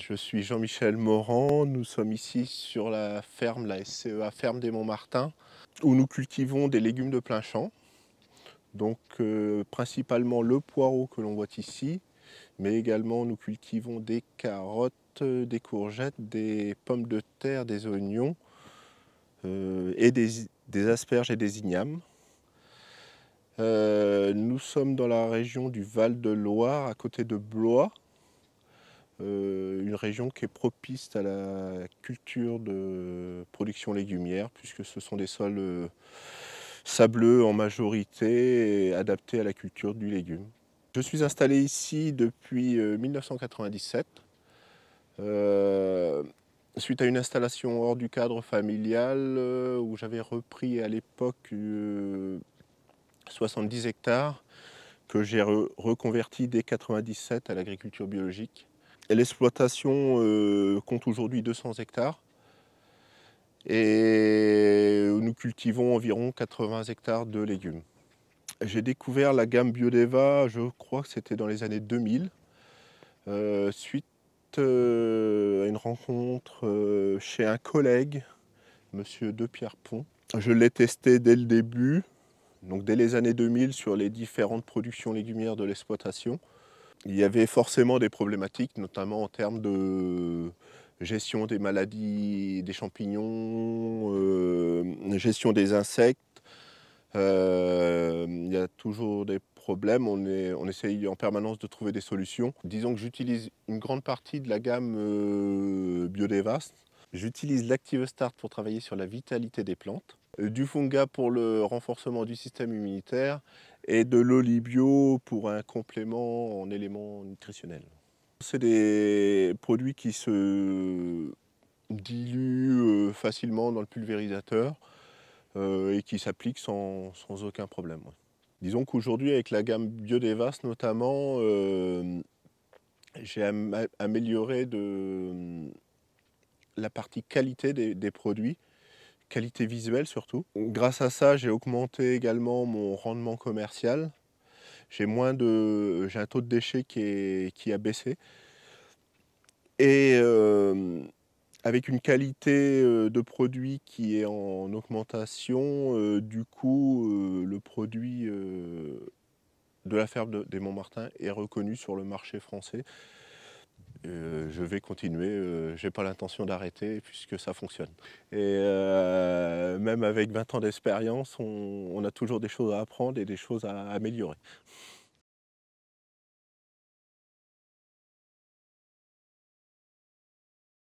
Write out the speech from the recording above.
Je suis Jean-Michel Morand, nous sommes ici sur la ferme, la SCEA Ferme des Montmartins, où nous cultivons des légumes de plein champ. Donc euh, principalement le poireau que l'on voit ici, mais également nous cultivons des carottes, des courgettes, des pommes de terre, des oignons euh, et des, asperges et des ignames. Euh, nous sommes dans la région du Val de Loire, à côté de Blois, euh, une région qui est propice à la culture de production légumière, puisque ce sont des sols euh, sableux en majorité adaptés à la culture du légume. Je suis installé ici depuis 1997, euh, suite à une installation hors du cadre familial où j'avais repris à l'époque 70 hectares que j'ai reconverti dès 1997 à l'agriculture biologique. L'exploitation euh, compte aujourd'hui 200 hectares et nous cultivons environ 80 hectares de légumes. J'ai découvert la gamme Biodeva, je crois que c'était dans les années 2000, euh, suite euh, à une rencontre chez un collègue, monsieur De Pierre Pont. Je l'ai testé dès le début, donc dès les années 2000 sur les différentes productions légumières de l'exploitation il y avait forcément des problématiques, notamment en termes de gestion des maladies des champignons, euh, gestion des insectes. Euh, il y a toujours des problèmes, on, est, on essaye en permanence de trouver des solutions. Disons que j'utilise une grande partie de la gamme euh, Biodevast. J'utilise Start pour travailler sur la vitalité des plantes. Euh, du funga pour le renforcement du système immunitaire et de l'olibio pour un complément en éléments nutritionnels. C'est des produits qui se diluent euh, facilement dans le pulvérisateur euh, et qui s'appliquent sans, aucun problème. Disons qu'aujourd'hui, avec la gamme Biodevas notamment, j'ai amélioré la partie qualité des produits qualité visuelle surtout. Grâce à ça, j'ai augmenté également mon rendement commercial. J'ai moins de, j'ai un taux de déchets qui, a baissé. Et euh, avec une qualité euh, de produit qui est en augmentation, euh, du coup, le produit de la ferme des Montmartin est reconnu sur le marché français je vais continuer, euh, je n'ai pas l'intention d'arrêter puisque ça fonctionne. Et euh, même avec 20 ans d'expérience, on, a toujours des choses à apprendre et des choses à améliorer.